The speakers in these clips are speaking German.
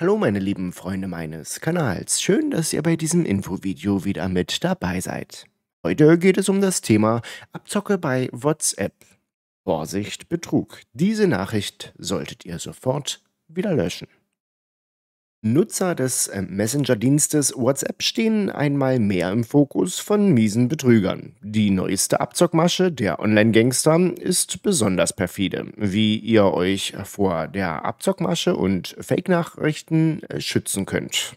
Hallo meine lieben Freunde meines Kanals, schön, dass ihr bei diesem Infovideo wieder mit dabei seid. Heute geht es um das Thema Abzocke bei WhatsApp. Vorsicht, Betrug. Diese Nachricht solltet ihr sofort wieder löschen. Nutzer des äh, Messenger-Dienstes WhatsApp stehen einmal mehr im Fokus von miesen Betrügern. Die neueste Abzockmasche der Online-Gangster ist besonders perfide. Wie ihr euch vor der Abzockmasche und Fake-Nachrichten äh, schützen könnt.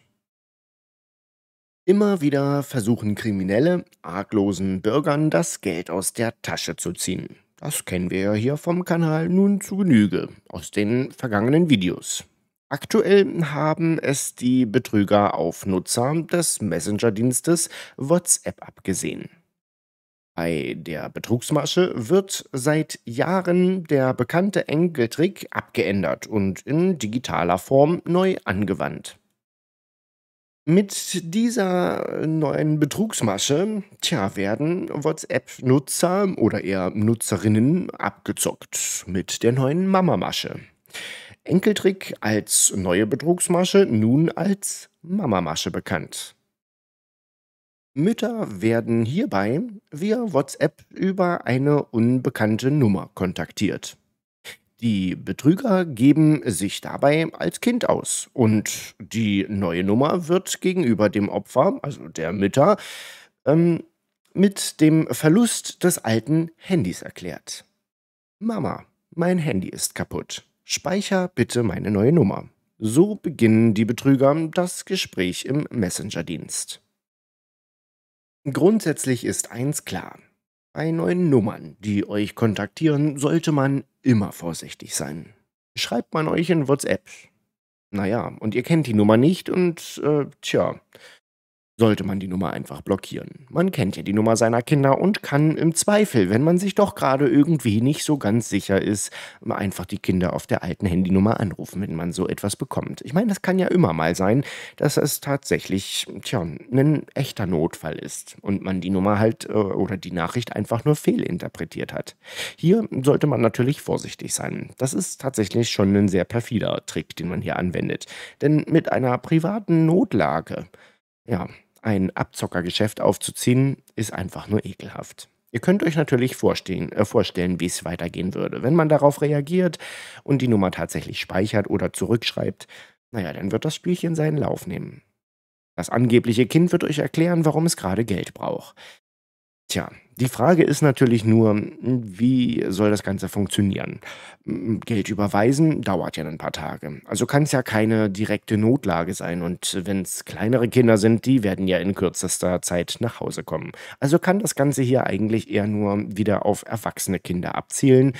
Immer wieder versuchen Kriminelle, arglosen Bürgern das Geld aus der Tasche zu ziehen. Das kennen wir ja hier vom Kanal nun zu Genüge aus den vergangenen Videos. Aktuell haben es die Betrüger auf Nutzer des Messenger-Dienstes WhatsApp abgesehen. Bei der Betrugsmasche wird seit Jahren der bekannte Enkeltrick abgeändert und in digitaler Form neu angewandt. Mit dieser neuen Betrugsmasche tja, werden WhatsApp-Nutzer oder eher Nutzerinnen abgezockt mit der neuen Mama-Masche. Enkeltrick als neue Betrugsmasche, nun als Mamamasche bekannt. Mütter werden hierbei via WhatsApp über eine unbekannte Nummer kontaktiert. Die Betrüger geben sich dabei als Kind aus und die neue Nummer wird gegenüber dem Opfer, also der Mütter, ähm, mit dem Verlust des alten Handys erklärt. Mama, mein Handy ist kaputt. Speicher bitte meine neue Nummer. So beginnen die Betrüger das Gespräch im Messenger-Dienst. Grundsätzlich ist eins klar. Bei neuen Nummern, die euch kontaktieren, sollte man immer vorsichtig sein. Schreibt man euch in WhatsApp. Naja, und ihr kennt die Nummer nicht und, äh, tja, sollte man die Nummer einfach blockieren. Man kennt ja die Nummer seiner Kinder und kann im Zweifel, wenn man sich doch gerade irgendwie nicht so ganz sicher ist, einfach die Kinder auf der alten Handynummer anrufen, wenn man so etwas bekommt. Ich meine, das kann ja immer mal sein, dass es tatsächlich, tja, ein echter Notfall ist und man die Nummer halt äh, oder die Nachricht einfach nur fehlinterpretiert hat. Hier sollte man natürlich vorsichtig sein. Das ist tatsächlich schon ein sehr perfider Trick, den man hier anwendet. Denn mit einer privaten Notlage ja, ein Abzockergeschäft aufzuziehen, ist einfach nur ekelhaft. Ihr könnt euch natürlich vorstellen, äh, vorstellen wie es weitergehen würde. Wenn man darauf reagiert und die Nummer tatsächlich speichert oder zurückschreibt, naja, dann wird das Spielchen seinen Lauf nehmen. Das angebliche Kind wird euch erklären, warum es gerade Geld braucht. Tja, die Frage ist natürlich nur, wie soll das Ganze funktionieren? Geld überweisen dauert ja ein paar Tage. Also kann es ja keine direkte Notlage sein. Und wenn es kleinere Kinder sind, die werden ja in kürzester Zeit nach Hause kommen. Also kann das Ganze hier eigentlich eher nur wieder auf erwachsene Kinder abzielen,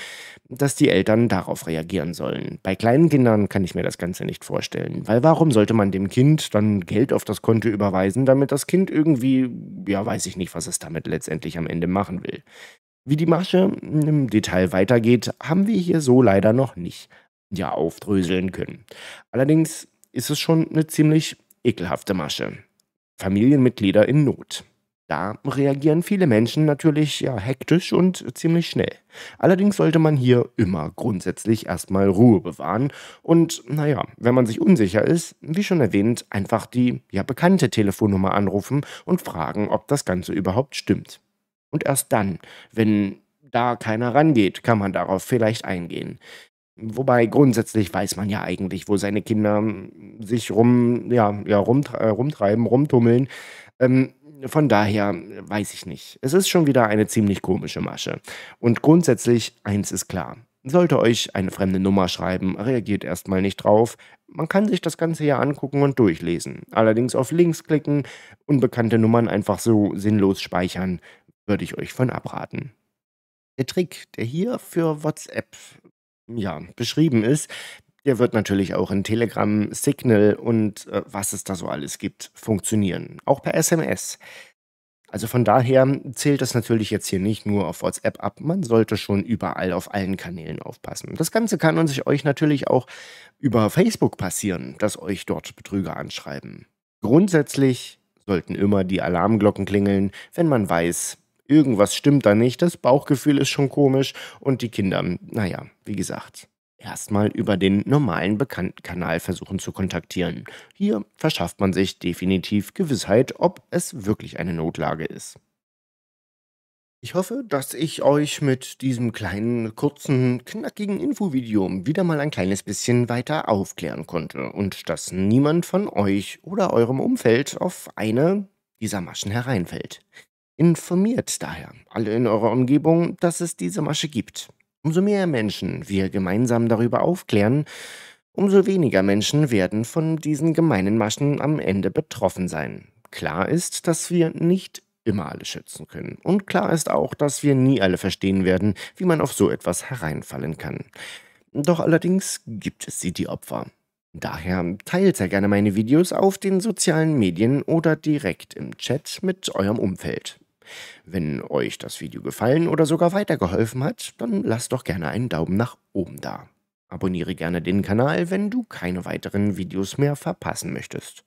dass die Eltern darauf reagieren sollen. Bei kleinen Kindern kann ich mir das Ganze nicht vorstellen. Weil warum sollte man dem Kind dann Geld auf das Konto überweisen, damit das Kind irgendwie, ja weiß ich nicht, was es damit letztendlich am Ende machen will. Wie die Masche im Detail weitergeht, haben wir hier so leider noch nicht ja, aufdröseln können. Allerdings ist es schon eine ziemlich ekelhafte Masche. Familienmitglieder in Not. Da reagieren viele Menschen natürlich ja hektisch und ziemlich schnell. Allerdings sollte man hier immer grundsätzlich erstmal Ruhe bewahren und naja, wenn man sich unsicher ist, wie schon erwähnt, einfach die ja bekannte Telefonnummer anrufen und fragen, ob das Ganze überhaupt stimmt. Und erst dann, wenn da keiner rangeht, kann man darauf vielleicht eingehen. Wobei grundsätzlich weiß man ja eigentlich, wo seine Kinder hm, sich rum, ja, ja, äh, rumtreiben, rumtummeln. Ähm, von daher weiß ich nicht. Es ist schon wieder eine ziemlich komische Masche. Und grundsätzlich, eins ist klar. Sollte euch eine fremde Nummer schreiben, reagiert erstmal nicht drauf. Man kann sich das Ganze ja angucken und durchlesen. Allerdings auf Links klicken, unbekannte Nummern einfach so sinnlos speichern würde ich euch von abraten. Der Trick, der hier für WhatsApp ja, beschrieben ist, der wird natürlich auch in Telegram, Signal und äh, was es da so alles gibt, funktionieren. Auch per SMS. Also von daher zählt das natürlich jetzt hier nicht nur auf WhatsApp ab. Man sollte schon überall auf allen Kanälen aufpassen. Das Ganze kann uns euch natürlich auch über Facebook passieren, dass euch dort Betrüger anschreiben. Grundsätzlich sollten immer die Alarmglocken klingeln, wenn man weiß, Irgendwas stimmt da nicht, das Bauchgefühl ist schon komisch und die Kinder, naja, wie gesagt, erstmal über den normalen Bekanntenkanal versuchen zu kontaktieren. Hier verschafft man sich definitiv Gewissheit, ob es wirklich eine Notlage ist. Ich hoffe, dass ich euch mit diesem kleinen, kurzen, knackigen Infovideo wieder mal ein kleines bisschen weiter aufklären konnte und dass niemand von euch oder eurem Umfeld auf eine dieser Maschen hereinfällt. Informiert daher alle in eurer Umgebung, dass es diese Masche gibt. Umso mehr Menschen wir gemeinsam darüber aufklären, umso weniger Menschen werden von diesen gemeinen Maschen am Ende betroffen sein. Klar ist, dass wir nicht immer alle schützen können. Und klar ist auch, dass wir nie alle verstehen werden, wie man auf so etwas hereinfallen kann. Doch allerdings gibt es sie, die Opfer. Daher teilt sehr gerne meine Videos auf den sozialen Medien oder direkt im Chat mit eurem Umfeld. Wenn euch das Video gefallen oder sogar weitergeholfen hat, dann lasst doch gerne einen Daumen nach oben da. Abonniere gerne den Kanal, wenn du keine weiteren Videos mehr verpassen möchtest.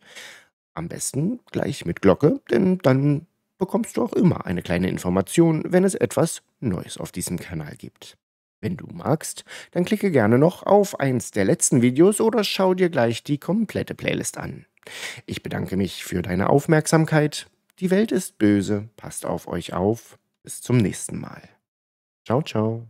Am besten gleich mit Glocke, denn dann bekommst du auch immer eine kleine Information, wenn es etwas Neues auf diesem Kanal gibt. Wenn du magst, dann klicke gerne noch auf eins der letzten Videos oder schau dir gleich die komplette Playlist an. Ich bedanke mich für deine Aufmerksamkeit die Welt ist böse, passt auf euch auf. Bis zum nächsten Mal. Ciao, ciao.